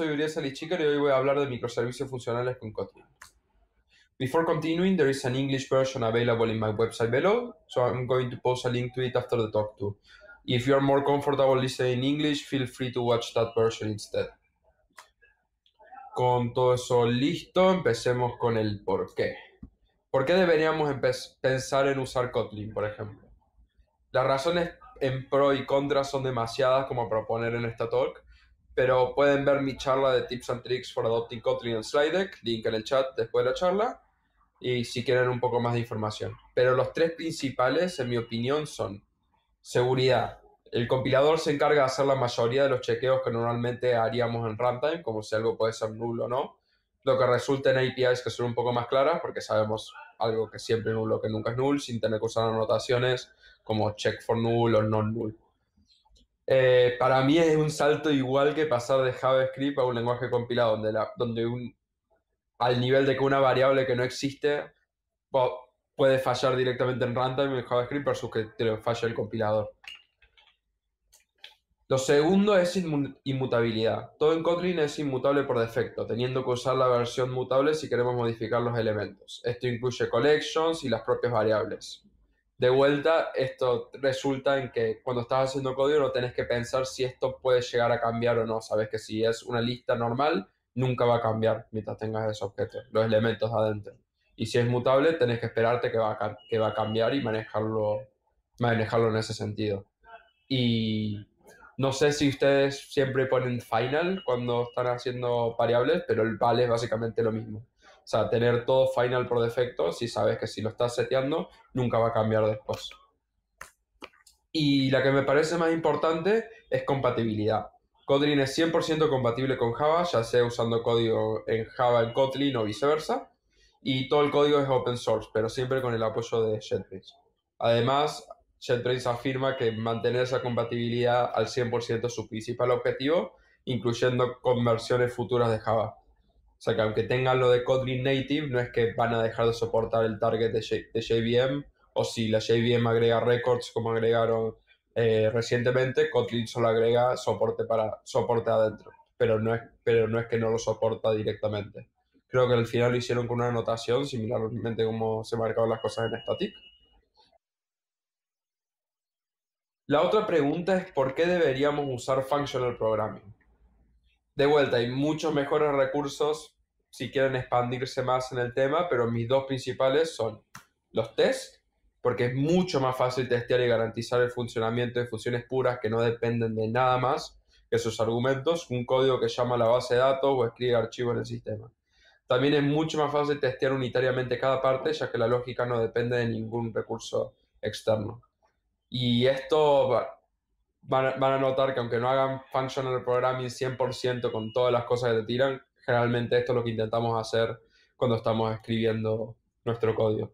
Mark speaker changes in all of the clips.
Speaker 1: soy Uriel Salichiker y hoy voy a hablar de microservicios funcionales con Kotlin. Before continuing, there is an English version available in my website below, so I'm going to post a link to it after the talk too. If you are more comfortable listening in English, feel free to watch that version instead. Con todo eso listo, empecemos con el por qué. ¿Por qué deberíamos pensar en usar Kotlin, por ejemplo? Las razones en pro y contra son demasiadas como proponer en esta talk, pero pueden ver mi charla de Tips and Tricks for Adopting Kotlin en Slidec, link en el chat después de la charla, y si quieren un poco más de información. Pero los tres principales, en mi opinión, son seguridad. El compilador se encarga de hacer la mayoría de los chequeos que normalmente haríamos en runtime, como si algo puede ser nulo o no, lo que resulta en APIs que son un poco más claras, porque sabemos algo que siempre es nulo, que nunca es nulo, sin tener que usar anotaciones como check for null o non null. Eh, para mí es un salto igual que pasar de JavaScript a un lenguaje compilado, donde, al nivel de que una variable que no existe puede fallar directamente en runtime en JavaScript versus que te lo falle el compilador. Lo segundo es inmutabilidad. Todo en Kotlin es inmutable por defecto, teniendo que usar la versión mutable si queremos modificar los elementos. Esto incluye collections y las propias variables. De vuelta, esto resulta en que cuando estás haciendo código no tenés que pensar si esto puede llegar a cambiar o no. Sabes que si es una lista normal, nunca va a cambiar mientras tengas ese objeto, los elementos adentro. Y si es mutable, tenés que esperarte que va a, que va a cambiar y manejarlo, manejarlo en ese sentido. Y no sé si ustedes siempre ponen final cuando están haciendo variables, pero el vale es básicamente lo mismo. O sea, tener todo final por defecto, si sabes que si lo estás seteando, nunca va a cambiar después. Y la que me parece más importante es compatibilidad. Kotlin es 100% compatible con Java, ya sea usando código en Java en Kotlin o viceversa. Y todo el código es open source, pero siempre con el apoyo de JetBrains. Además, JetBrains afirma que mantener esa compatibilidad al 100% es su principal objetivo, incluyendo conversiones futuras de Java. O sea que aunque tengan lo de Kotlin Native, no es que van a dejar de soportar el target de, JVM, o si la JVM agrega records como agregaron eh, recientemente, Kotlin solo agrega soporte para soporte adentro, pero no es, pero no es que no lo soporta directamente. Creo que al final lo hicieron con una anotación, similarmente como se marcaban las cosas en Static. La otra pregunta es por qué deberíamos usar functional programming de vuelta, hay muchos mejores recursos si quieren expandirse más en el tema, pero mis dos principales son los tests, porque es mucho más fácil testear y garantizar el funcionamiento de funciones puras que no dependen de nada más que sus argumentos, un código que llama a la base de datos o escribe archivo en el sistema. También es mucho más fácil testear unitariamente cada parte, ya que la lógica no depende de ningún recurso externo. Y esto, van a, notar que aunque no hagan functional programming 100% con todas las cosas que te tiran, generalmente esto es lo que intentamos hacer cuando estamos escribiendo nuestro código.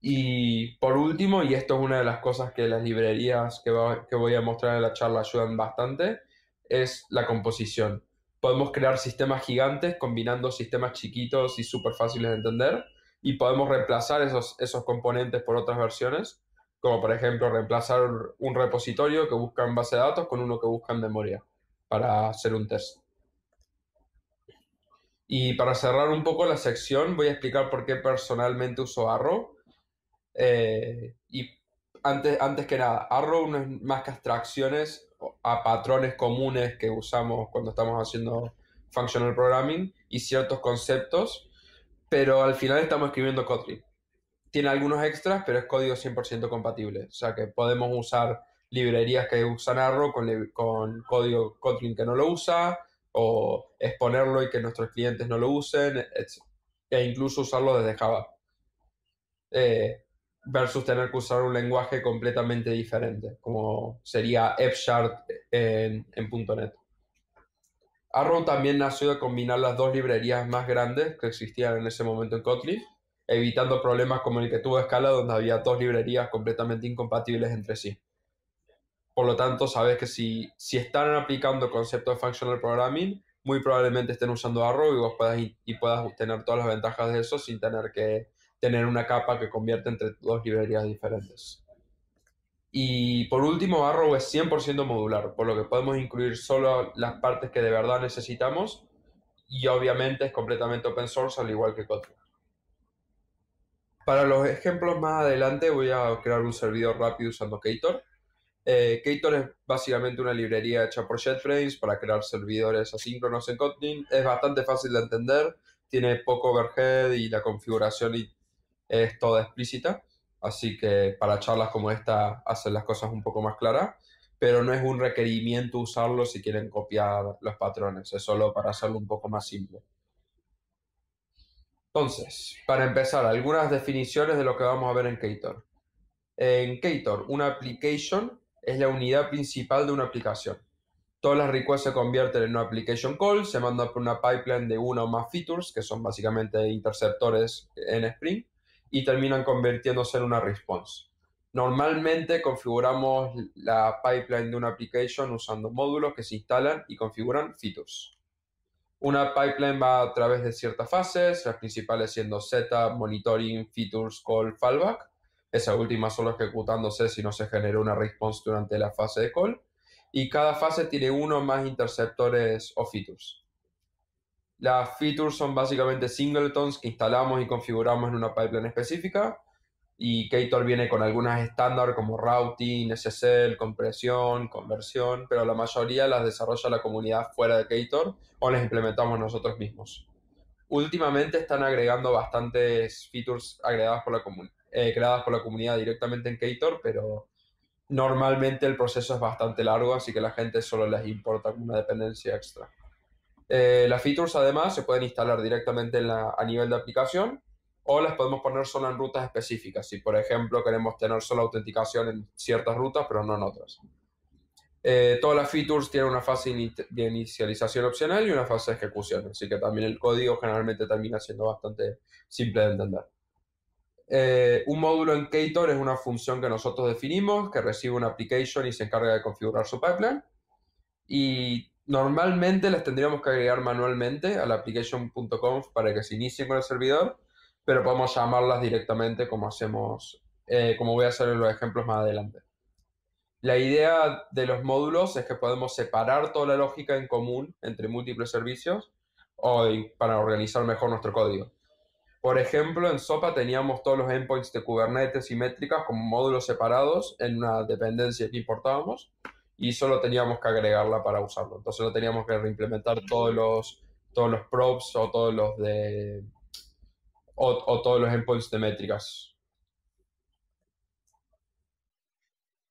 Speaker 1: Y por último, y esto es una de las cosas que las librerías que, voy a mostrar en la charla ayudan bastante, es la composición. Podemos crear sistemas gigantes combinando sistemas chiquitos y súper fáciles de entender y podemos reemplazar esos, esos componentes por otras versiones como por ejemplo reemplazar un repositorio que busca en base de datos con uno que busca en memoria para hacer un test. Y para cerrar un poco la sección, voy a explicar por qué personalmente uso Arrow. Eh, y antes, antes que nada, Arrow no es más que abstracciones a patrones comunes que usamos cuando estamos haciendo functional programming y ciertos conceptos, pero al final estamos escribiendo Kotlin tiene algunos extras, pero es código 100% compatible. O sea que podemos usar librerías que usan Arrow con, código Kotlin que no lo usa, o exponerlo y que nuestros clientes no lo usen, e incluso usarlo desde Java. Eh, versus tener que usar un lenguaje completamente diferente, como sería F-Sharp en, en .NET. Arrow también nació de combinar las dos librerías más grandes que existían en ese momento en Kotlin, evitando problemas como el que tuvo Scala, donde había dos librerías completamente incompatibles entre sí. Por lo tanto, sabes que si, si están aplicando conceptos de functional programming, muy probablemente estén usando Arrow y puedas, y puedas tener todas las ventajas de eso sin tener que tener una capa que convierte entre dos librerías diferentes. Y por último, Arrow es 100% modular, por lo que podemos incluir solo las partes que de verdad necesitamos y obviamente es completamente open source al igual que Kotlin. Para los ejemplos más adelante voy a crear un servidor rápido usando Ktor. Eh, Ktor es básicamente una librería hecha por JetBrains para crear servidores asíncronos en Kotlin. Es bastante fácil de entender, tiene poco overhead y la configuración es toda explícita. Así que para charlas como esta hacen las cosas un poco más claras, pero no es un requerimiento usarlo si quieren copiar los patrones, es solo para hacerlo un poco más simple. Entonces, para empezar, algunas definiciones de lo que vamos a ver en Ktor. En Ktor, una application es la unidad principal de una aplicación. Todas las requests se convierten en una application call, se manda por una pipeline de una o más features, que son básicamente interceptores en Spring, y terminan convirtiéndose en una response. Normalmente configuramos la pipeline de una application usando módulos que se instalan y configuran features. Una pipeline va a través de ciertas fases, las principales siendo Z, monitoring, features, call, fallback. Esa última solo ejecutándose si no se generó una response durante la fase de call. Y cada fase tiene uno o más interceptores o features. Las features son básicamente singletons que instalamos y configuramos en una pipeline específica y Ktor viene con algunas estándar como routing, SSL, compresión, conversión, pero la mayoría las desarrolla la comunidad fuera de Ktor o las implementamos nosotros mismos. Últimamente están agregando bastantes features agregadas por la eh, creadas por la comunidad directamente en Ktor, pero normalmente el proceso es bastante largo, así que la gente solo les importa una dependencia extra. Eh, las features además se pueden instalar directamente a nivel de aplicación o las podemos poner solo en rutas específicas, si por ejemplo queremos tener solo autenticación en ciertas rutas, pero no en otras. Eh, todas las features tienen una fase de inicialización opcional y una fase de ejecución, así que también el código generalmente termina siendo bastante simple de entender. Eh, un módulo en Ktor es una función que nosotros definimos, que recibe una application y se encarga de configurar su pipeline. Y normalmente las tendríamos que agregar manualmente a la application.conf para que se inicien con el servidor pero podemos llamarlas directamente como hacemos, eh, como voy a hacer en los ejemplos más adelante. La idea de los módulos es que podemos separar toda la lógica en común entre múltiples servicios o para organizar mejor nuestro código. Por ejemplo, en SOPA teníamos todos los endpoints de Kubernetes y métricas como módulos separados en una dependencia que importábamos y solo teníamos que agregarla para usarlo. Entonces no teníamos que reimplementar todos los, todos los props o todos los de o, todos los endpoints de métricas.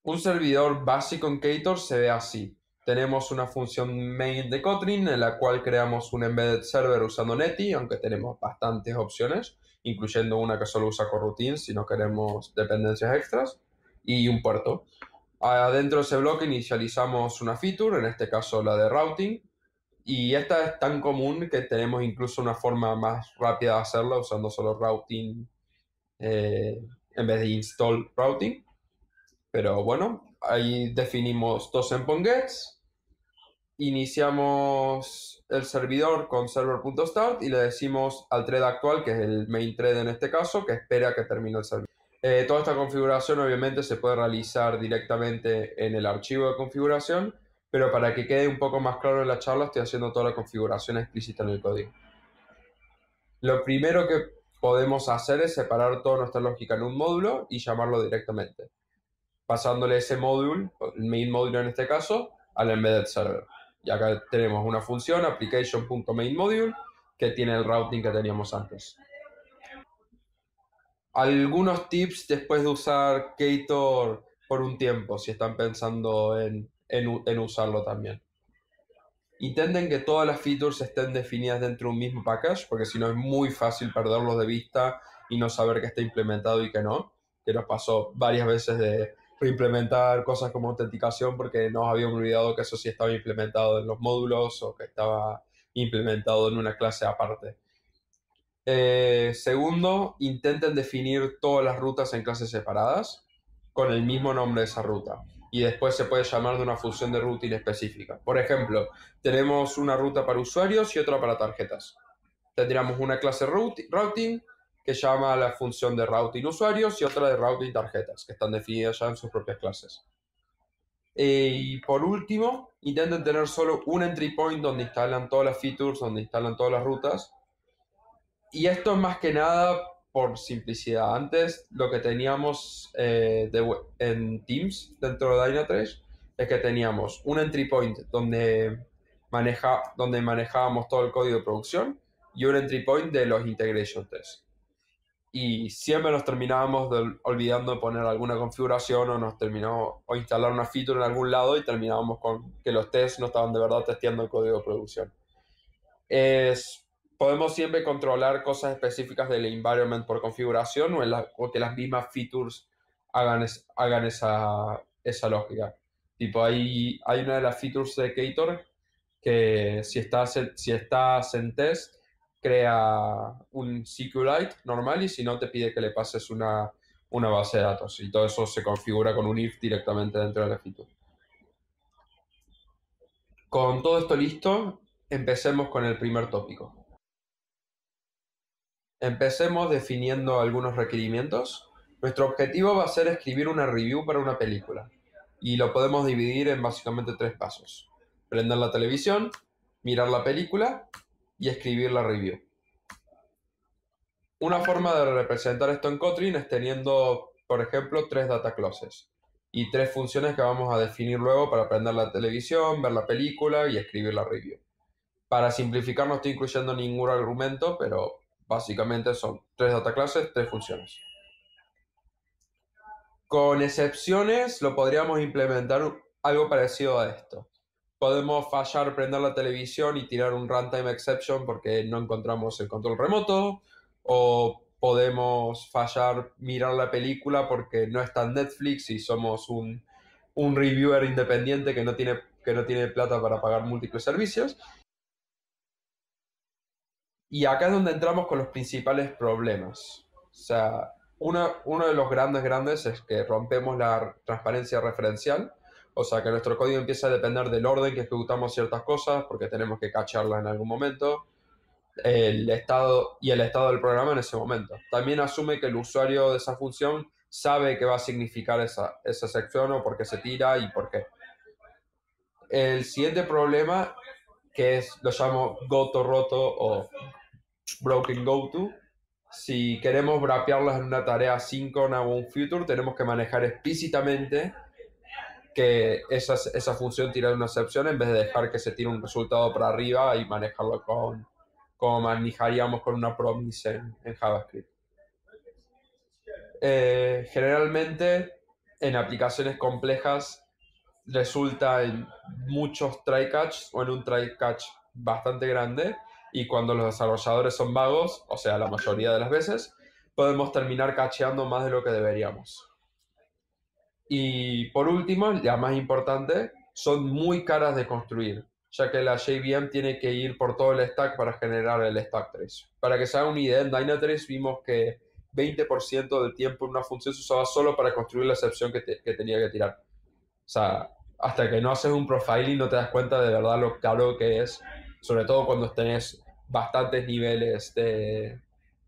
Speaker 1: Un servidor básico en Ktor se ve así. Tenemos una función main de Kotlin en la cual creamos un embedded server usando Netty, aunque tenemos bastantes opciones, incluyendo una que solo usa coroutines si no queremos dependencias extras, y un puerto. Adentro de ese bloque inicializamos una feature, en este caso la de routing, y esta es tan común que tenemos incluso una forma más rápida de hacerlo usando solo routing eh, en vez de install routing. Pero bueno, ahí definimos dos endpoint Iniciamos el servidor con server.start y le decimos al thread actual, que es el main thread en este caso, que espera que termine el servidor. Eh, toda esta configuración obviamente se puede realizar directamente en el archivo de configuración pero para que quede un poco más claro en la charla estoy haciendo toda la configuración explícita en el código. Lo primero que podemos hacer es separar toda nuestra lógica en un módulo y llamarlo directamente, pasándole ese módulo, el main módulo en este caso, al embedded server. Y acá tenemos una función application.mainModule que tiene el routing que teníamos antes. Algunos tips después de usar Ktor por un tiempo, si están pensando en en, usarlo también. Intenten que todas las features estén definidas dentro de un mismo package, porque si no es muy fácil perderlos de vista y no saber que está implementado y que no, que nos pasó varias veces de implementar cosas como autenticación porque nos habíamos olvidado que eso sí estaba implementado en los módulos o que estaba implementado en una clase aparte. Eh, segundo, intenten definir todas las rutas en clases separadas con el mismo nombre de esa ruta y después se puede llamar de una función de routing específica. Por ejemplo, tenemos una ruta para usuarios y otra para tarjetas. Tendríamos una clase routing que llama a la función de routing usuarios y otra de routing tarjetas, que están definidas ya en sus propias clases. Eh, y por último, intenten tener solo un entry point donde instalan todas las features, donde instalan todas las rutas. Y esto es más que nada por simplicidad. Antes lo que teníamos eh, de, en Teams dentro de Dynatrace es que teníamos un entry point donde, maneja, donde manejábamos todo el código de producción y un entry point de los integration tests. Y siempre nos terminábamos olvidando de poner alguna configuración o nos terminó o instalar una feature en algún lado y terminábamos con que los tests no estaban de verdad testeando el código de producción. Es podemos siempre controlar cosas específicas del environment por configuración o, que las mismas features hagan, esa, esa, lógica. Tipo, hay, hay una de las features de Ktor que si está si en test, crea un SQLite normal y si no te pide que le pases una, una base de datos. Y todo eso se configura con un if directamente dentro de la feature. Con todo esto listo, empecemos con el primer tópico. Empecemos definiendo algunos requerimientos. Nuestro objetivo va a ser escribir una review para una película y lo podemos dividir en básicamente tres pasos. Prender la televisión, mirar la película y escribir la review. Una forma de representar esto en Kotlin es teniendo, por ejemplo, tres data clauses y tres funciones que vamos a definir luego para prender la televisión, ver la película y escribir la review. Para simplificar no estoy incluyendo ningún argumento, pero Básicamente son tres data classes, tres funciones. Con excepciones lo podríamos implementar algo parecido a esto. Podemos fallar, prender la televisión y tirar un runtime exception porque no encontramos el control remoto. O podemos fallar, mirar la película porque no está en Netflix y somos un, un reviewer independiente que no, tiene, que no tiene plata para pagar múltiples servicios. Y acá es donde entramos con los principales problemas. O sea, uno de los grandes, grandes es que rompemos la transparencia referencial. O sea, que nuestro código empieza a depender del orden que ejecutamos ciertas cosas, porque tenemos que cacharlas en algún momento, el estado y el estado del programa en ese momento. También asume que el usuario de esa función sabe qué va a significar esa, esa sección o por qué se tira y por qué. El siguiente problema, que es, lo llamo goto roto o broken go to Si queremos brapearlas en una tarea síncrona o un future, tenemos que manejar explícitamente que esa, función tira una excepción en vez de dejar que se tire un resultado para arriba y manejarlo con, como manejaríamos con una promise en, JavaScript. Eh, generalmente en aplicaciones complejas resulta en muchos try catch o en un try catch bastante grande y cuando los desarrolladores son vagos, o sea, la mayoría de las veces, podemos terminar cacheando más de lo que deberíamos. Y por último, la más importante, son muy caras de construir, ya que la JVM tiene que ir por todo el stack para generar el stack trace. Para que se haga una idea, en Dynatrace vimos que 20% del tiempo una función se usaba solo para construir la excepción que, que tenía que tirar. O sea, hasta que no haces un profiling no te das cuenta de verdad lo caro que es, sobre todo cuando tenés bastantes niveles de,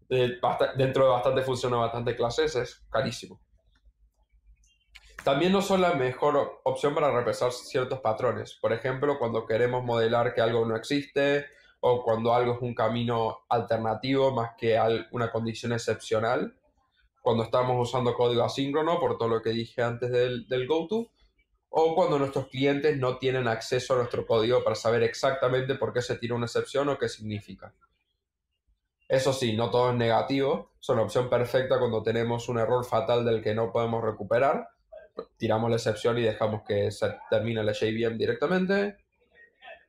Speaker 1: dentro de bastantes funciones, bastantes clases, es carísimo. También no son la mejor opción para repasar ciertos patrones. Por ejemplo, cuando queremos modelar que algo no existe o cuando algo es un camino alternativo más que una condición excepcional. Cuando estamos usando código asíncrono, por todo lo que dije antes del, del to o cuando nuestros clientes no tienen acceso a nuestro código para saber exactamente por qué se tira una excepción o qué significa. Eso sí, no todo es negativo, es una opción perfecta cuando tenemos un error fatal del que no podemos recuperar. Tiramos la excepción y dejamos que se termine la JVM directamente.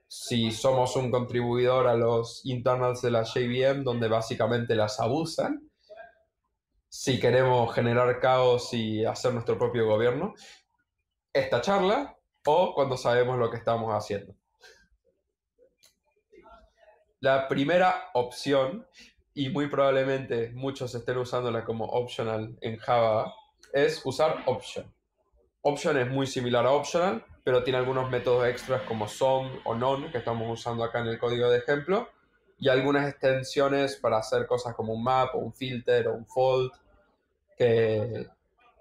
Speaker 1: Si somos un contribuidor a los internals de la JVM, donde básicamente las abusan, si queremos generar caos y hacer nuestro propio gobierno, esta charla o cuando sabemos lo que estamos haciendo. La primera opción, y muy probablemente muchos estén usándola como optional en Java, es usar option. Option es muy similar a optional, pero tiene algunos métodos extras como some o none, que estamos usando acá en el código de ejemplo, y algunas extensiones para hacer cosas como un map o un filter o un fold, que,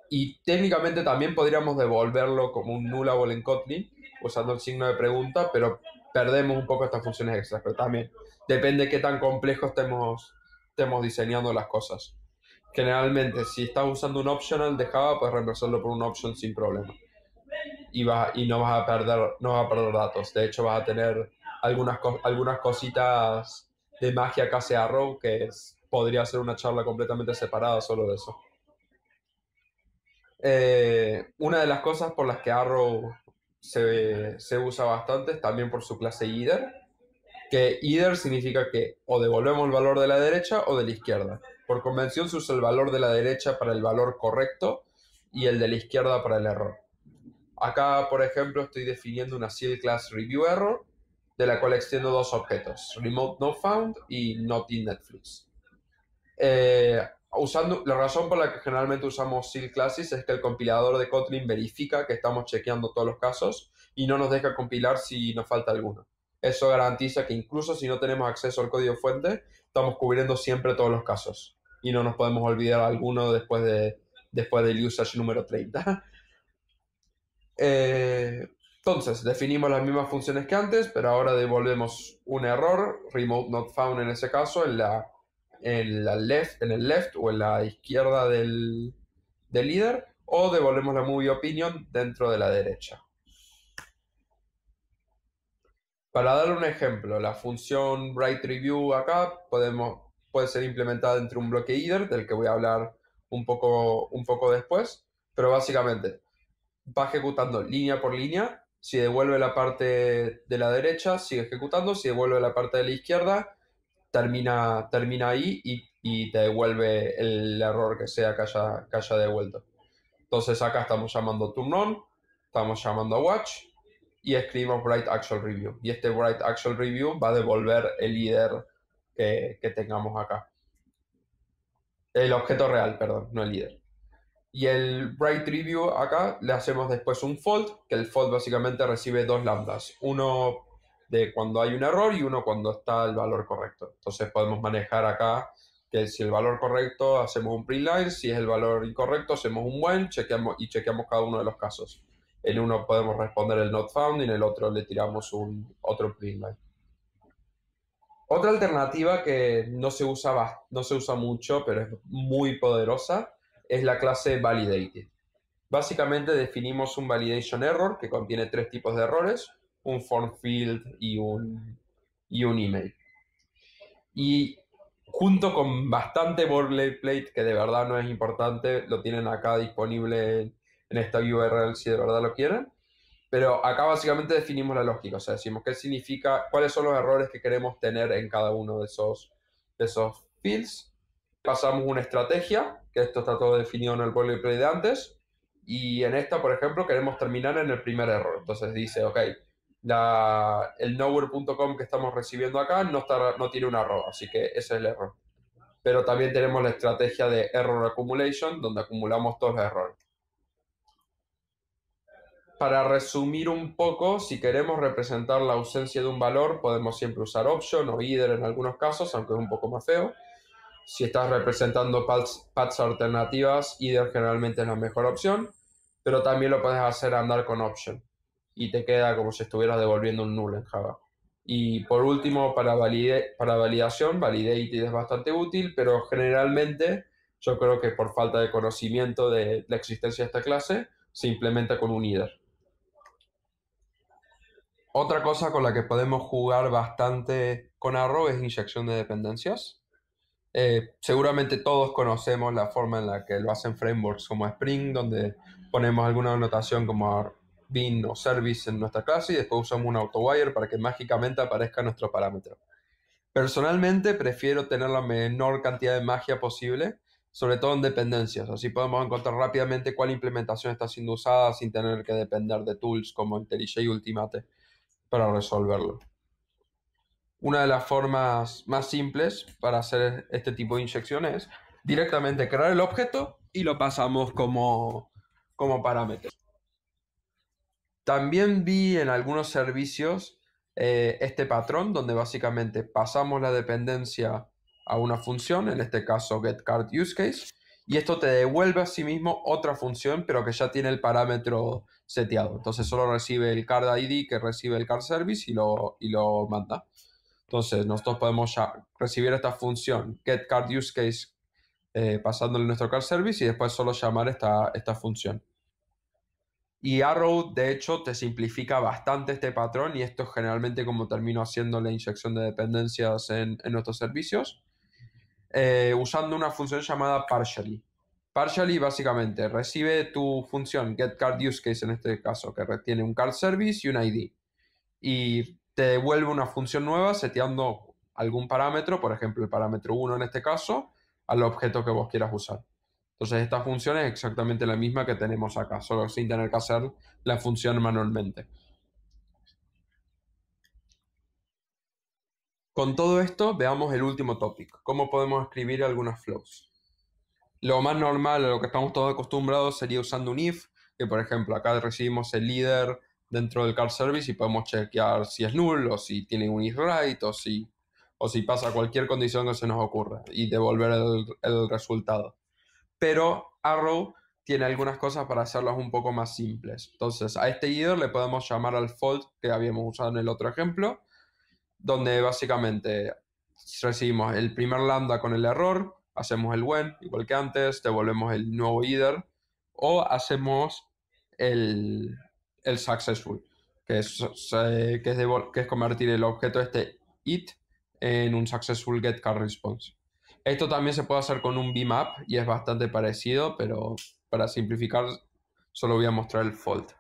Speaker 1: y técnicamente también podríamos devolverlo como un nullable en Kotlin, usando el signo de pregunta, pero perdemos un poco estas funciones extras. Pero también depende de qué tan complejo estemos, estemos diseñando las cosas. Generalmente, si estás usando un optional de Java, puedes reemplazarlo por un option sin problema. Y, va y no, vas a perder, no a perder datos. De hecho, vas a tener algunas, algunas cositas de magia casi arrow que podría ser una charla completamente separada solo de eso. Eh, una de las cosas por las que Arrow se, usa bastante es también por su clase Either, que Either significa que o devolvemos el valor de la derecha o de la izquierda. Por convención se usa el valor de la derecha para el valor correcto y el de la izquierda para el error. Acá, por ejemplo, estoy definiendo una seal class reviewError de la cual extiendo dos objetos, remote y not eh, usando, la razón por la que generalmente usamos SIL classes es que el compilador de Kotlin verifica que estamos chequeando todos los casos y no nos deja compilar si nos falta alguno. Eso garantiza que incluso si no tenemos acceso al código fuente, estamos cubriendo siempre todos los casos y no nos podemos olvidar alguno después, de, después del usage número 30. Eh, entonces, definimos las mismas funciones que antes, pero ahora devolvemos un error, remote not found en ese caso, en la en, la left, en el left o en la izquierda del, del líder o devolvemos la movie opinion dentro de la derecha. Para dar un ejemplo, la función write review acá podemos, puede ser implementada entre un bloque header del que voy a hablar un poco, un poco después, pero básicamente va ejecutando línea por línea, si devuelve la parte de la derecha, sigue ejecutando, si devuelve la parte de la izquierda, termina, termina ahí y, te devuelve el error que sea que haya, que haya devuelto. Entonces acá estamos llamando turn on, estamos llamando watch y escribimos bright actual review. Y este bright actual review va a devolver el líder que, que tengamos acá. El objeto real, perdón, no el líder. Y el bright review acá le hacemos después un fault, que el fault básicamente recibe dos lambdas. Uno de cuando hay un error y uno cuando está el valor correcto. Entonces podemos manejar acá que si el valor correcto hacemos un line si es el valor incorrecto hacemos un buen chequeamos, y chequeamos cada uno de los casos. En uno podemos responder el not found y en el otro le tiramos un otro line. Otra alternativa que no se, usa, no se usa mucho, pero es muy poderosa, es la clase validated. Básicamente definimos un validation error que contiene tres tipos de errores un form field y un, y un email. Y junto con bastante boilerplate, que de verdad no es importante, lo tienen acá disponible en, esta URL si de verdad lo quieren. Pero acá básicamente definimos la lógica, o sea, decimos qué significa, cuáles son los errores que queremos tener en cada uno de esos, de esos fields. Pasamos una estrategia, que esto está todo definido en el boilerplate de antes, y en esta, por ejemplo, queremos terminar en el primer error. Entonces dice, ok, el nowhere.com que estamos recibiendo acá no, no tiene un error, así que ese es el error. Pero también tenemos la estrategia de error accumulation, donde acumulamos todos los errores. Para resumir un poco, si queremos representar la ausencia de un valor, podemos siempre usar option o either en algunos casos, aunque es un poco más feo. Si estás representando paths, alternativas, either generalmente es la mejor opción, pero también lo puedes hacer andar con option y te queda como si estuvieras devolviendo un null en Java. Y por último, para, para validación, Validated es bastante útil, pero generalmente yo creo que por falta de conocimiento de la existencia de esta clase, se implementa con un IDER. Otra cosa con la que podemos jugar bastante con Arrow es inyección de dependencias. Eh, seguramente todos conocemos la forma en la que lo hacen frameworks como Spring, donde ponemos alguna anotación como bin o service en nuestra clase y después usamos un autowire para que mágicamente aparezca nuestro parámetro. Personalmente prefiero tener la menor cantidad de magia posible, sobre todo en dependencias. Así podemos encontrar rápidamente cuál implementación está siendo usada sin tener que depender de tools como IntelliJ Ultimate para resolverlo. Una de las formas más simples para hacer este tipo de inyecciones es directamente crear el objeto y lo pasamos como, como parámetro. También vi en algunos servicios eh, este patrón donde básicamente pasamos la dependencia a una función, en este caso getCardUseCase, y esto te devuelve a sí mismo otra función, pero que ya tiene el parámetro seteado. Entonces solo recibe el card ID que recibe el card service y lo, y lo manda. Entonces nosotros podemos ya recibir esta función getCardUseCase eh, pasándole nuestro card service y después solo llamar esta, esta función. Y Arrow, de hecho, te simplifica bastante este patrón y esto es generalmente como termino haciendo la inyección de dependencias en, en nuestros servicios, eh, usando una función llamada partially. Partially básicamente recibe tu función getCardUseCase en este caso, que retiene un card service y un ID. Y te devuelve una función nueva seteando algún parámetro, por ejemplo el parámetro 1 en este caso, al objeto que vos quieras usar. Entonces esta función es exactamente la misma que tenemos acá, solo sin tener que hacer la función manualmente. Con todo esto, veamos el último topic, cómo podemos escribir algunos flows. Lo más normal, a lo que estamos todos acostumbrados, sería usando un if, que por ejemplo acá recibimos el líder dentro del car service y podemos chequear si es nulo, o si tiene un if right o si, o si pasa cualquier condición que se nos ocurra y devolver el resultado pero Arrow tiene algunas cosas para hacerlas un poco más simples. Entonces, a este header le podemos llamar al fold que habíamos usado en el otro ejemplo, donde básicamente recibimos el primer lambda con el error, hacemos el when, igual que antes, devolvemos el nuevo header, o hacemos el, successful, que es, que, es convertir el objeto este it en un successful get response. Esto también se puede hacer con un bmap, y es bastante parecido, pero para simplificar solo voy a mostrar el fault.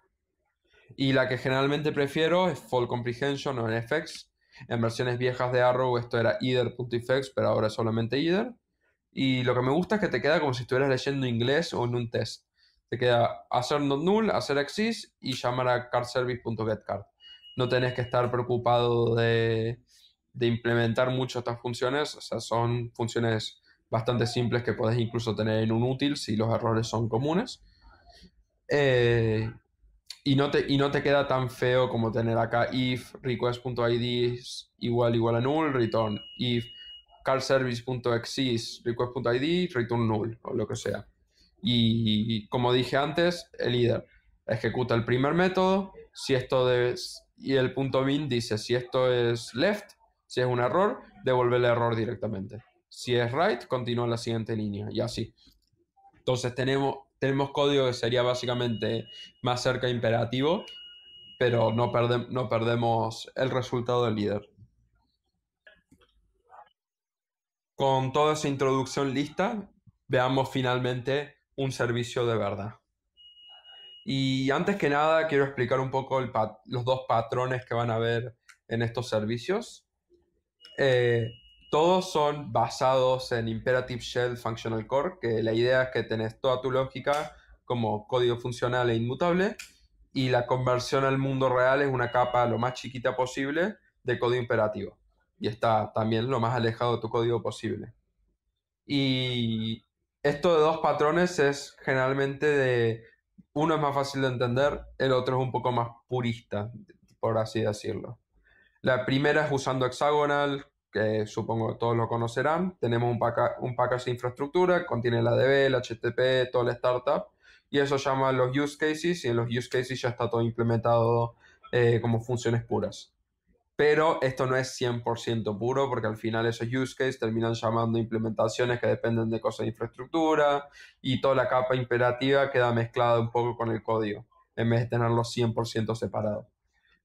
Speaker 1: Y la que generalmente prefiero es fold comprehension o NFX. En versiones viejas de Arrow esto era either.fx, pero ahora es solamente either. Y lo que me gusta es que te queda como si estuvieras leyendo inglés o en un test. Te queda hacer not null, hacer exist y llamar a cardservice.getCard. No tenés que estar preocupado de de implementar mucho estas funciones, o sea, son funciones bastante simples que puedes incluso tener en un útil si los errores son comunes. Eh, y, no te, y no te queda tan feo como tener acá if request.id igual igual a null, return if Is request.id return null o lo que sea. Y, como dije antes, el líder ejecuta el primer método, si esto es, y el punto bin dice si esto es left, si es un error, devuelve el error directamente. Si es right, continúa la siguiente línea y así. Entonces tenemos, tenemos código que sería básicamente más cerca imperativo, pero no, no perdemos el resultado del líder. Con toda esa introducción lista, veamos finalmente un servicio de verdad. Y antes que nada, quiero explicar un poco los dos patrones que van a ver en estos servicios. Eh, todos son basados en Imperative Shell Functional Core, que la idea es que tenés toda tu lógica como código funcional e inmutable, y la conversión al mundo real es una capa lo más chiquita posible de código imperativo. Y está también lo más alejado de tu código posible. Y esto de dos patrones es generalmente de... Uno es más fácil de entender, el otro es un poco más purista, por así decirlo. La primera es usando hexagonal, que supongo todos lo conocerán. Tenemos un, un package de infraestructura, contiene la DB el HTTP, toda la startup, y eso llama los use cases, y en los use cases ya está todo implementado eh, como funciones puras. Pero esto no es 100% puro, porque al final esos use cases terminan llamando implementaciones que dependen de cosas de infraestructura, y toda la capa imperativa queda mezclada un poco con el código, en vez de tenerlo 100% separado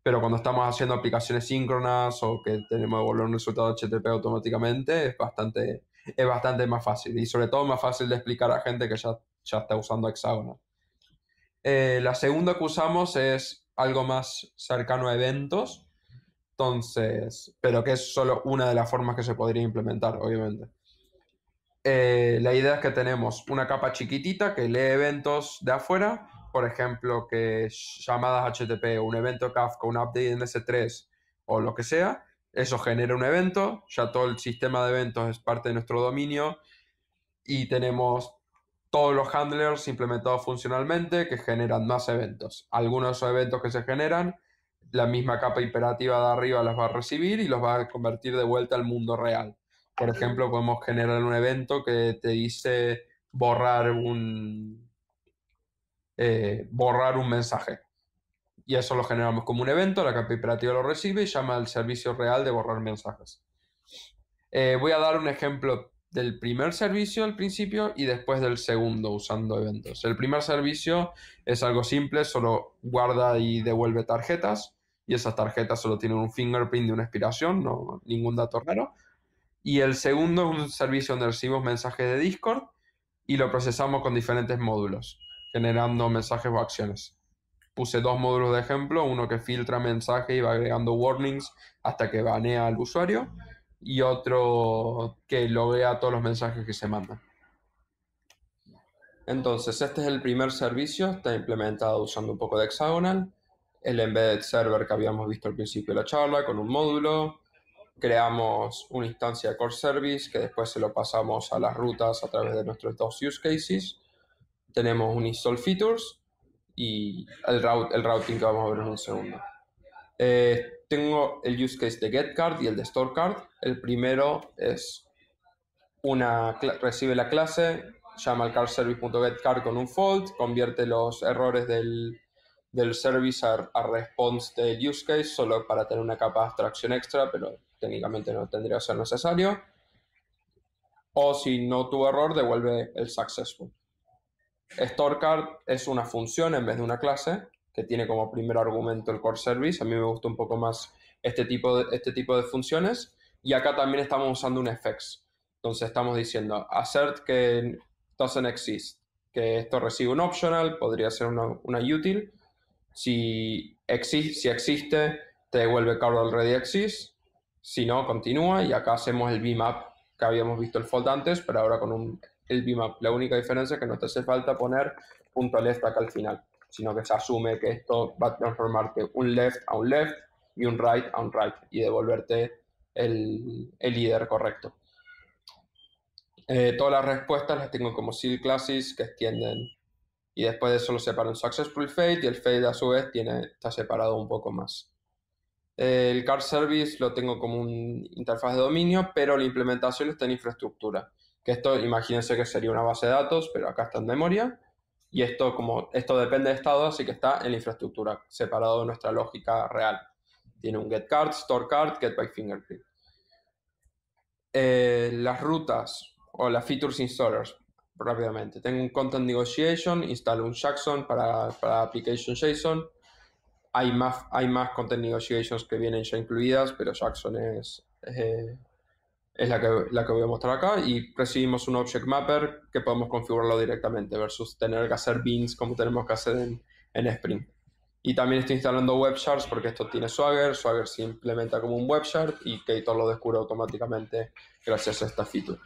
Speaker 1: pero cuando estamos haciendo aplicaciones síncronas o que tenemos que volver un resultado HTTP automáticamente, es bastante, es bastante más fácil y sobre todo más fácil de explicar a gente que ya, está usando Hexagonal. Eh, la segunda que usamos es algo más cercano a eventos, entonces, pero que es solo una de las formas que se podría implementar, obviamente. Eh, la idea es que tenemos una capa chiquitita que lee eventos de afuera por ejemplo, que llamadas HTTP, un evento Kafka, un update en S3 o lo que sea, eso genera un evento, ya todo el sistema de eventos es parte de nuestro dominio y tenemos todos los handlers implementados funcionalmente que generan más eventos. Algunos de esos eventos que se generan, la misma capa imperativa de arriba las va a recibir y los va a convertir de vuelta al mundo real. Por ejemplo, podemos generar un evento que te dice borrar un, eh, borrar un mensaje. Y eso lo generamos como un evento, la capa imperativa lo recibe y llama al servicio real de borrar mensajes. Eh, voy a dar un ejemplo del primer servicio al principio y después del segundo usando eventos. El primer servicio es algo simple, solo guarda y devuelve tarjetas y esas tarjetas solo tienen un fingerprint de una expiración, no ningún dato raro. Y el segundo es un servicio donde recibimos mensajes de Discord y lo procesamos con diferentes módulos generando mensajes o acciones. Puse dos módulos de ejemplo, uno que filtra mensajes y va agregando warnings hasta que banea al usuario y otro que loguea todos los mensajes que se mandan. Entonces, este es el primer servicio, está implementado usando un poco de Hexagonal, el embedded server que habíamos visto al principio de la charla con un módulo, creamos una instancia de core service que después se lo pasamos a las rutas a través de nuestros dos use cases tenemos un install features y el, el routing que vamos a ver en un segundo. Eh, tengo el use case de getCard y el de storeCard. El primero es una recibe la clase, llama al cardService.getCard con un fault, convierte los errores del, service a, response del use case solo para tener una capa de abstracción extra, pero técnicamente no tendría que ser necesario. O si no tuvo error, devuelve el successful. Storecard es una función en vez de una clase que tiene como primer argumento el core service. A mí me gusta un poco más este tipo de, este tipo de funciones. Y acá también estamos usando un fx. Entonces estamos diciendo assert que doesn't exist, que esto recibe un optional, podría ser una, una util. Si, si existe, te devuelve card already exist. Si no, continúa y acá hacemos el bmap que habíamos visto el fold antes, pero ahora con un el La única diferencia es que no te hace falta poner punto left acá al final, sino que se asume que esto va a transformarte un left a un left y un right a un right y devolverte el, el líder correcto. Eh, todas las respuestas las tengo como seal classes que extienden y después de eso lo separo en successful fade y el fade a su vez tiene, está separado un poco más. El car service lo tengo como un interfaz de dominio, pero la implementación está en infraestructura. Que esto, imagínense que sería una base de datos, pero acá está en memoria. Y esto, como esto depende de estado, así que está en la infraestructura, separado de nuestra lógica real. Tiene un get card, store card, get by fingerprint. Eh, las rutas o las features installers, rápidamente. Tengo un content negotiation, instalo un Jackson para, para application JSON. Hay más, hay más content negotiations que vienen ya incluidas, pero Jackson es, eh, es la que, la que voy a mostrar acá, y recibimos un object mapper que podemos configurarlo directamente versus tener que hacer bins como tenemos que hacer en, en Spring. Y también estoy instalando WebShards porque esto tiene Swagger, Swagger se implementa como un WebShard y Ktor lo descubre automáticamente gracias a esta feature.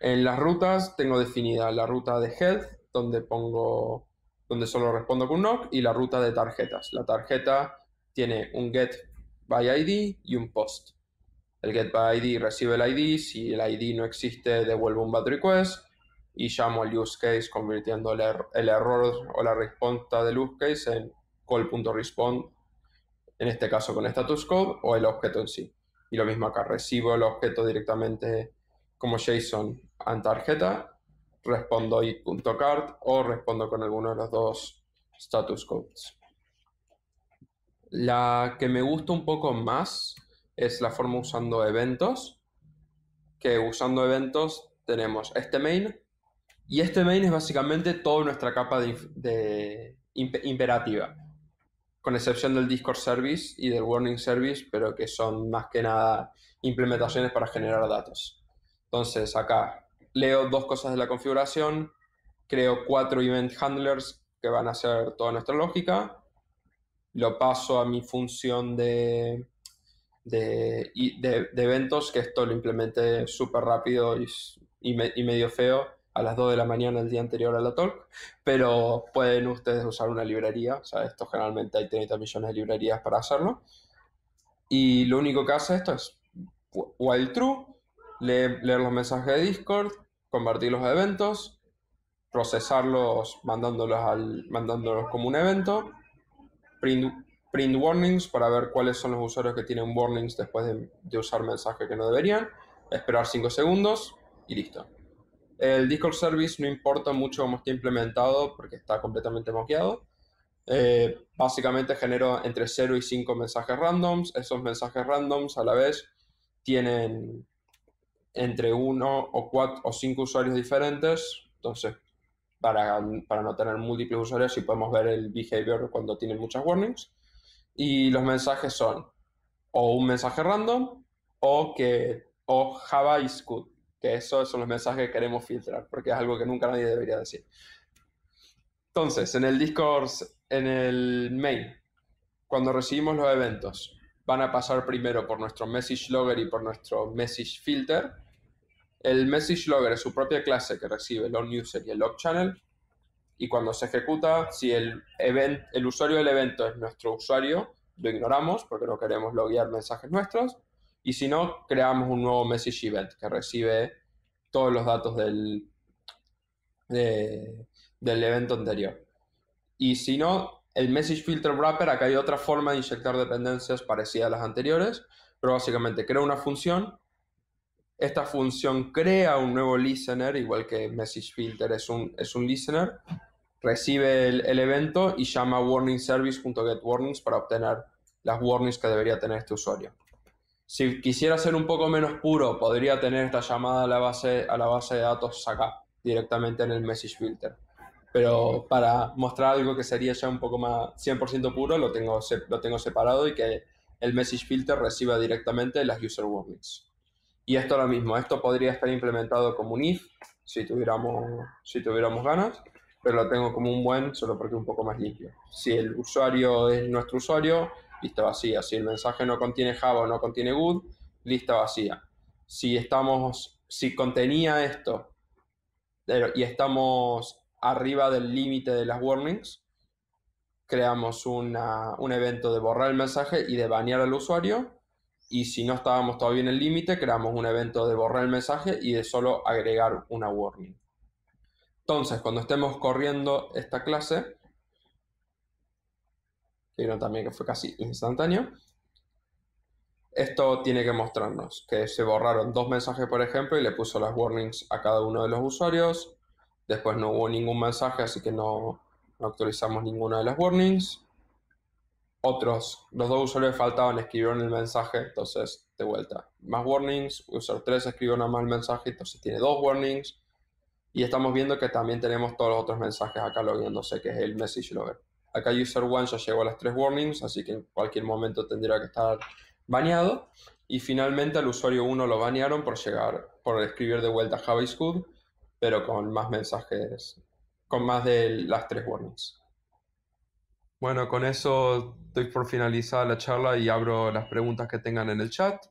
Speaker 1: En las rutas tengo definida la ruta de head, donde pongo donde solo respondo con knock, y la ruta de tarjetas. La tarjeta tiene un get by ID y un post. El id recibe el ID, si el ID no existe devuelvo un bad request y llamo al use case convirtiendo er-, el, error o la respuesta del use case en call.respond, en este caso con status code o el objeto en sí. Y lo mismo acá, recibo el objeto directamente como JSON en tarjeta, respondo it.card o respondo con alguno de los dos status codes. La que me gusta un poco más es la forma usando eventos, que usando eventos tenemos este main, y este main es básicamente toda nuestra capa de, imperativa, con excepción del Discord Service y del Warning Service, pero que son más que nada implementaciones para generar datos. Entonces acá leo dos cosas de la configuración, creo cuatro event handlers que van a ser toda nuestra lógica, lo paso a mi función de de, eventos, que esto lo implementé súper rápido y, medio feo a las 2 de la mañana el día anterior a la talk, pero pueden ustedes usar una librería, o sea, esto generalmente hay 30 millones de librerías para hacerlo, y lo único que hace esto es while true, leer, los mensajes de Discord, convertir los eventos, procesarlos mandándolos, al, mandándolos como un evento, print print warnings para ver cuáles son los usuarios que tienen warnings después de, usar mensajes que no deberían, esperar 5 segundos y listo. El Discord Service no importa mucho cómo esté implementado porque está completamente moqueado. Eh, básicamente genera entre 0 y 5 mensajes randoms. Esos mensajes randoms a la vez tienen entre 1 o 4 o 5 usuarios diferentes. Entonces, para, para no tener múltiples usuarios, y podemos ver el behavior cuando tienen muchas warnings. Y los mensajes son o un mensaje random o que o Java is good, que esos son los mensajes que queremos filtrar, porque es algo que nunca nadie debería decir. Entonces, en el Discord, en el main, cuando recibimos los eventos, van a pasar primero por nuestro message logger y por nuestro message filter. El message logger es su propia clase que recibe el on user y el log channel y cuando se ejecuta, si el, el usuario del evento es nuestro usuario, lo ignoramos porque no queremos loguear mensajes nuestros y si no, creamos un nuevo message event que recibe todos los datos del, del evento anterior. Y si no, el message filter wrapper, acá hay otra forma de inyectar dependencias parecida a las anteriores, pero básicamente crea una función. Esta función crea un nuevo listener, igual que message filter es un, es un listener, recibe el, evento y llama warning para obtener las warnings que debería tener este usuario. Si quisiera ser un poco menos puro, podría tener esta llamada a la base, a la base de datos acá, directamente en el message filter. Pero para mostrar algo que sería ya un poco más 100% puro, lo tengo, lo tengo separado y que el message filter reciba directamente las user warnings. Y esto lo mismo, esto podría estar implementado como un if, si si tuviéramos ganas pero lo tengo como un buen solo porque es un poco más limpio. Si el usuario es nuestro usuario, lista vacía. Si el mensaje no contiene Java o no contiene good, lista vacía. Si estamos, si contenía esto y estamos arriba del límite de las warnings, creamos un evento de borrar el mensaje y de banear al usuario. Y si no estábamos todavía en el límite, creamos un evento de borrar el mensaje y de solo agregar una warning. Entonces, cuando estemos corriendo esta clase, que vieron también que fue casi instantáneo, esto tiene que mostrarnos que se borraron dos mensajes, por ejemplo, y le puso las warnings a cada uno de los usuarios. Después no hubo ningún mensaje, así que no, actualizamos ninguna de las warnings. Otros, los dos usuarios faltaban, escribieron el mensaje, entonces de vuelta, más warnings. User 3 escribió una más el mensaje, entonces tiene dos warnings. Y estamos viendo que también tenemos todos los otros mensajes acá sé que es el message logger. Acá user one ya llegó a las tres warnings, así que en cualquier momento tendría que estar baneado. Y finalmente al usuario 1 lo banearon por llegar, por escribir de vuelta JavaScript, pero con más mensajes, con más de las tres warnings. Bueno, con eso estoy por finalizada la charla y abro las preguntas que tengan en el chat.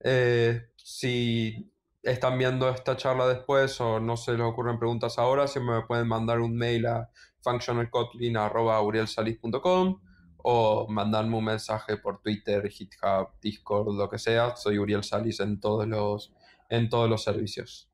Speaker 1: Eh, si están viendo esta charla después o no se les ocurren preguntas ahora, siempre me pueden mandar un mail a functionalcotlin.com o mandarme un mensaje por Twitter, GitHub, Discord, lo que sea. Soy Uriel Salis en todos los, en todos los servicios.